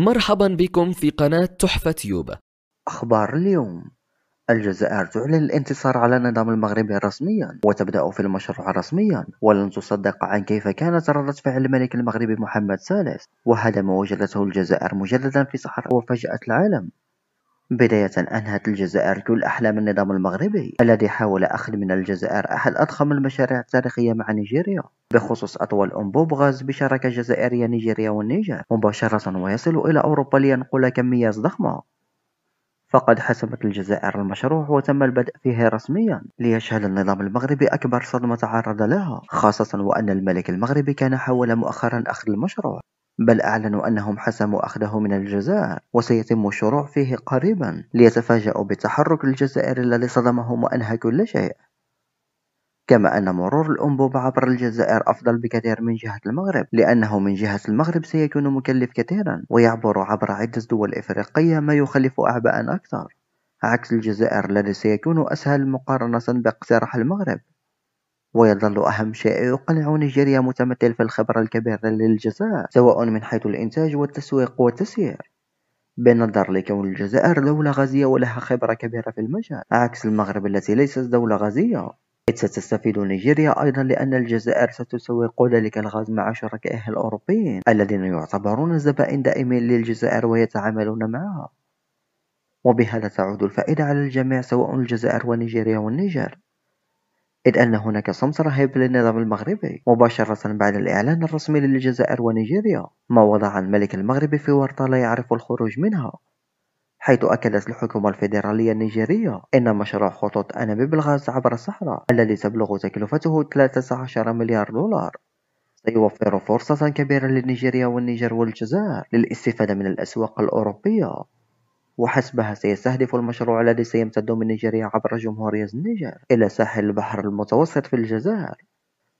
مرحبا بكم في قناة تحفة تيوب أخبار اليوم الجزائر تعلن الانتصار على النظام المغربي رسميا وتبدأ في المشروع رسميا ولن تصدق عن كيف كانت ردة فعل الملك المغربي محمد الثالث وهدم وجلته الجزائر مجددا في صحراء وفاجأت العالم بداية أنهت الجزائر كل أحلام النظام المغربي الذي حاول أخذ من الجزائر أحد أضخم المشاريع التاريخية مع نيجيريا بخصوص أطول أنبوب غاز بشراكة جزائرية نيجيريا والنيجر مباشرة ويصل إلى أوروبا لينقل كميات ضخمة فقد حسمت الجزائر المشروع وتم البدء فيه رسميا ليشهد النظام المغربي أكبر صدمة تعرض لها خاصة وأن الملك المغربي كان حاول مؤخرا أخذ المشروع بل أعلنوا أنهم حسموا أخذه من الجزائر وسيتم الشروع فيه قريبا ليتفاجأوا بتحرك الجزائر الذي صدمهم وأنهى كل شيء كما أن مرور الأنبوبة عبر الجزائر أفضل بكثير من جهة المغرب لأنه من جهة المغرب سيكون مكلف كثيرا ويعبر عبر عدة دول إفريقية ما يخلف أعباء أكثر عكس الجزائر الذي سيكون أسهل مقارنة باقتراح المغرب ويظل أهم شيء يقنع نيجيريا متمثل في الخبرة الكبيرة للجزائر سواء من حيث الإنتاج والتسويق والتسيير بالنظر لكون الجزائر دولة غازية ولها خبرة كبيرة في المجال عكس المغرب التي ليست دولة غازية إذ ستستفيد نيجيريا أيضا لأن الجزائر ستسوق ذلك الغاز مع شركائها الأوروبيين الذين يعتبرون زبائن دائمين للجزائر ويتعاملون معها وبهذا تعود الفائدة على الجميع سواء الجزائر ونيجيريا والنيجر إذ أن هناك صمت رهيب للنظام المغربي مباشرة بعد الإعلان الرسمي للجزائر ونيجيريا ما وضع الملك المغربي في ورطة لا يعرف الخروج منها حيث أكدت الحكومة الفيدرالية النيجيرية أن مشروع خطوط أنابيب الغاز عبر الصحراء الذي تبلغ تكلفته 13 مليار دولار سيوفر فرصة كبيرة لنيجيريا والنيجر والجزائر للاستفادة من الأسواق الأوروبية وحسبها سيستهدف المشروع الذي سيمتد من نيجيريا عبر جمهورية النيجر إلى ساحل البحر المتوسط في الجزائر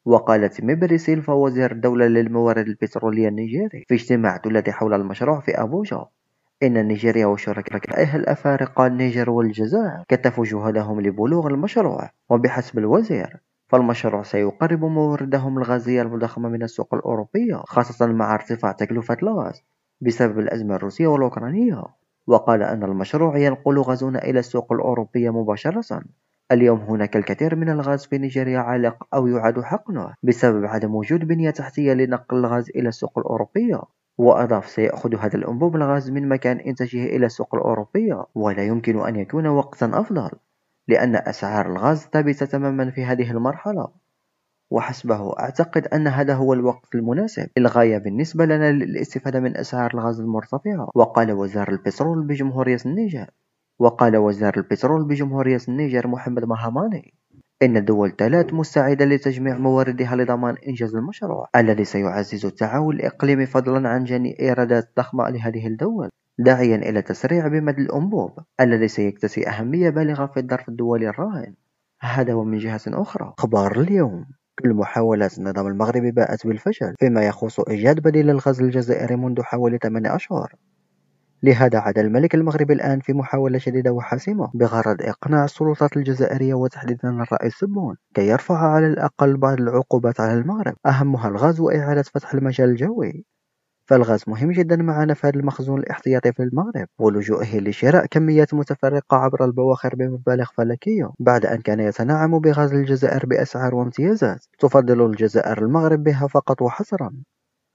وقالت ميبري سيلفا وزير الدولة للموارد البترولية النيجيري في اجتماع ثلاثي حول المشروع في أبوجا إن نيجيريا وشركائها الأفارقة النيجر والجزائر كتفوا جهدهم لبلوغ المشروع وبحسب الوزير فالمشروع سيقرب موردهم الغازية المضخمة من السوق الأوروبية خاصة مع ارتفاع تكلفة الغاز بسبب الأزمة الروسية والأوكرانية وقال أن المشروع ينقل غازنا إلى السوق الأوروبية مباشرة اليوم هناك الكثير من الغاز في نيجيريا عالق أو يعاد حقنه بسبب عدم وجود بنية تحتية لنقل الغاز إلى السوق الأوروبية وأضاف سيأخذ هذا الأنبوب الغاز من مكان إنتاجه إلى السوق الأوروبية ولا يمكن أن يكون وقتا أفضل لأن أسعار الغاز ثابتة تماما في هذه المرحلة وحسبه أعتقد أن هذا هو الوقت المناسب للغاية بالنسبة لنا للاستفادة من أسعار الغاز المرتفعة وقال وزير البترول بجمهورية النيجر وقال وزير البترول بجمهورية النيجر محمد مهاماني إن الدول الثلاث مستعدة لتجميع مواردها لضمان إنجاز المشروع الذي سيعزز التعاون الإقليمي فضلا عن جني إيرادات ضخمة لهذه الدول داعيا إلى تسريع بمد الأنبوب الذي سيكتسي أهمية بالغة في الظرف الدولي الراهن هذا ومن جهة أخرى أخبار اليوم كل محاولات النظام المغربي باءت بالفشل فيما يخص إيجاد بديل للغاز الجزائري منذ حوالي 8 أشهر لهذا عاد الملك المغربي الآن في محاولة شديدة وحاسمة بغرض إقناع السلطات الجزائرية وتحديدا الرئيس سبون كي يرفع على الأقل بعض العقوبات على المغرب أهمها الغاز وإعادة فتح المجال الجوي فالغاز مهم جدا معنا في هذا المخزون الاحتياطي في المغرب ولجوئه لشراء كميات متفرقة عبر البواخر بمبالغ فلكية بعد أن كان يتنعم بغاز الجزائر بأسعار وامتيازات تفضل الجزائر المغرب بها فقط وحصرا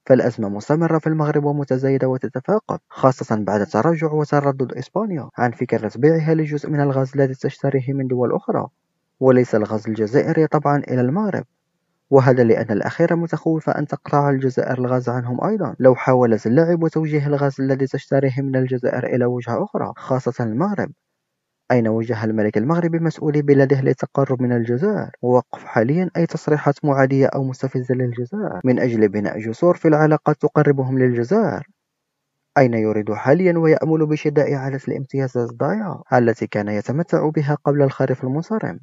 فالأزمة مستمرة في المغرب ومتزايدة وتتفاقم خاصة بعد تراجع وتردد إسبانيا عن فكرة بيعها لجزء من الغاز الذي تشتريه من دول أخرى وليس الغاز الجزائري طبعا إلى المغرب وهذا لأن الأخيرة متخوفة أن تقطع الجزائر الغاز عنهم أيضا لو حاولت اللعب توجيه الغاز الذي تشتريه من الجزائر إلى وجهة أخرى خاصة المغرب أين وجه الملك المغربي مسؤولي بلده للتقرب من الجزائر ووقف حاليا أي تصريحات معادية أو مستفزة للجزائر من أجل بناء جسور في العلاقات تقربهم للجزائر أين يريد حاليا ويأمل بشدة إعادة الامتيازات الضائعة التي كان يتمتع بها قبل الخريف المنصرم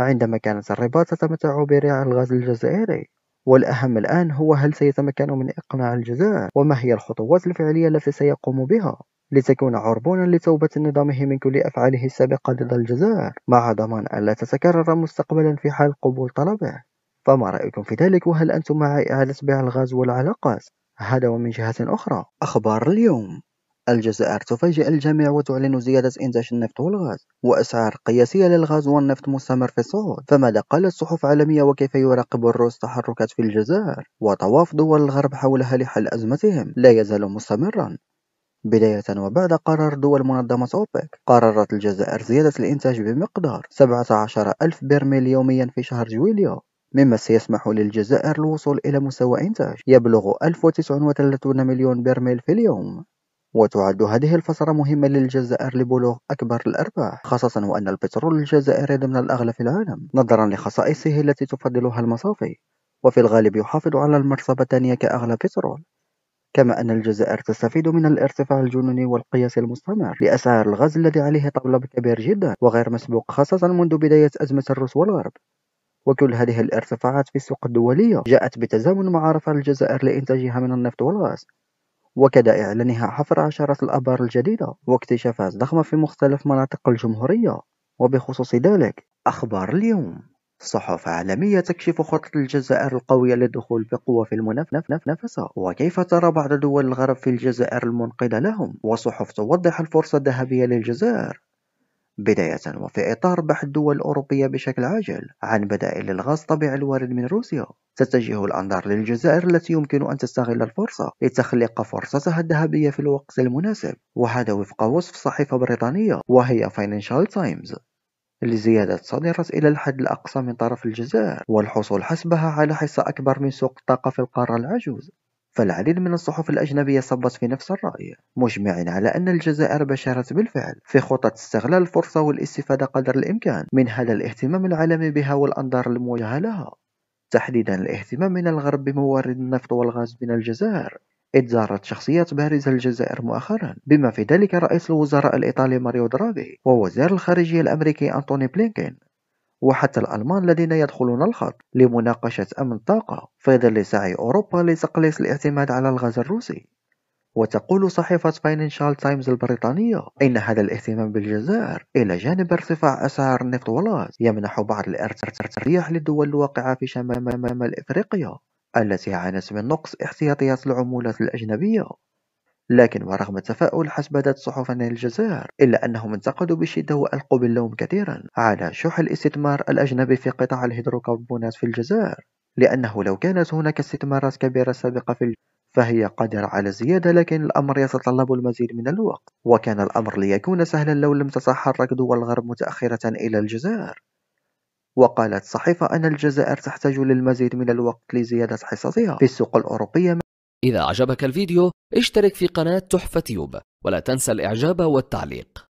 عندما كانت الرباط تتمتع برع الغاز الجزائري والأهم الآن هو هل سيتمكن من إقناع الجزائر وما هي الخطوات الفعلية التي سيقوم بها لتكون عربونا لتوبة نظامه من كل أفعاله السابقة ضد الجزائر مع ضمان ألا تتكرر مستقبلا في حال قبول طلبه فما رأيكم في ذلك وهل أنتم مع إعادة بيع الغاز والعلاقات هذا ومن جهة أخرى أخبار اليوم الجزائر تفاجئ الجميع وتعلن زيادة إنتاج النفط والغاز وأسعار قياسية للغاز والنفط مستمر في الصعود فماذا قالت صحف عالمية وكيف يراقب الروس تحركات في الجزائر وطواف دول الغرب حولها لحل أزمتهم لا يزال مستمرا بداية وبعد قرار دول منظمة أوبك قررت الجزائر زيادة الإنتاج بمقدار 17 ألف برميل يوميا في شهر جويليو مما سيسمح للجزائر الوصول إلى مستوى إنتاج يبلغ 1039 مليون برميل في اليوم وتعد هذه الفترة مهمة للجزائر لبلوغ أكبر الأرباح خاصة وأن البترول الجزائري ضمن الأغلى في العالم نظرا لخصائصه التي تفضلها المصافي وفي الغالب يحافظ على المرتبة الثانية كأغلى بترول كما أن الجزائر تستفيد من الارتفاع الجنوني والقياس المستمر لأسعار الغاز الذي عليه طلب كبير جدا وغير مسبوق خاصة منذ بداية أزمة الروس والغرب وكل هذه الارتفاعات في السوق الدولية جاءت بتزامن مع رفع الجزائر لإنتاجها من النفط والغاز وكدى إعلانها حفر عشرات الآبار الجديدة واكتشافات ضخمة في مختلف مناطق الجمهورية وبخصوص ذلك أخبار اليوم صحف عالمية تكشف خطة الجزائر القوية للدخول بقوة في المنافسة وكيف ترى بعض دول الغرب في الجزائر المنقذة لهم وصحف توضح الفرصة الذهبية للجزائر بدايةً، وفي إطار بحث دول أوروبية بشكل عاجل عن بدائل للغاز الطبيعي الوارد من روسيا، تتجه الأنظار للجزائر التي يمكن أن تستغل الفرصة لتخليق فرصتها الذهبية في الوقت المناسب، وهذا وفق وصف صحيفة بريطانية وهي فاينانشال تايمز لزيادة صادرت إلى الحد الأقصى من طرف الجزائر والحصول حسبها على حصة أكبر من سوق الطاقة في القارة العجوز فالعديد من الصحف الأجنبية صبت في نفس الرأي مجمعين على أن الجزائر بشرت بالفعل في خطة استغلال الفرصة والاستفادة قدر الإمكان من هذا الاهتمام العالمي بها والأنظار الموجهة لها تحديدا الاهتمام من الغرب بموارد النفط والغاز من الجزائر إذ زارت شخصيات بارزة الجزائر مؤخرا بما في ذلك رئيس الوزراء الإيطالي ماريو دراغي ووزير الخارجية الأمريكي أنتوني بلينكين وحتى الألمان الذين يدخلون الخط لمناقشة أمن الطاقة في ظل سعي أوروبا لتقليص الاعتماد على الغاز الروسي وتقول صحيفة فاينانشال تايمز البريطانية إن هذا الاهتمام بالجزائر إلى جانب ارتفاع أسعار النفط والغاز يمنح بعض الارتياح للدول الواقعة في شمال أفريقيا التي عانت من نقص احتياطيات العمولات الأجنبية لكن ورغم التفاؤل حسب ذات صحف الجزائر إلا أنهم انتقدوا بشدة وألقوا باللوم كثيرا على شح الاستثمار الأجنبي في قطاع الهيدروكربونات في الجزائر لأنه لو كانت هناك استثمارات كبيرة سابقة في فهي قادرة على الزيادة لكن الأمر يتطلب المزيد من الوقت وكان الأمر ليكون سهلا لو لم تتحرك دول الغرب متأخرة إلى الجزائر وقالت صحيفة أن الجزائر تحتاج للمزيد من الوقت لزيادة حصتها في السوق الأوروبية إذا أعجبك الفيديو اشترك في قناة تحفة تيوب ولا تنسى الإعجاب والتعليق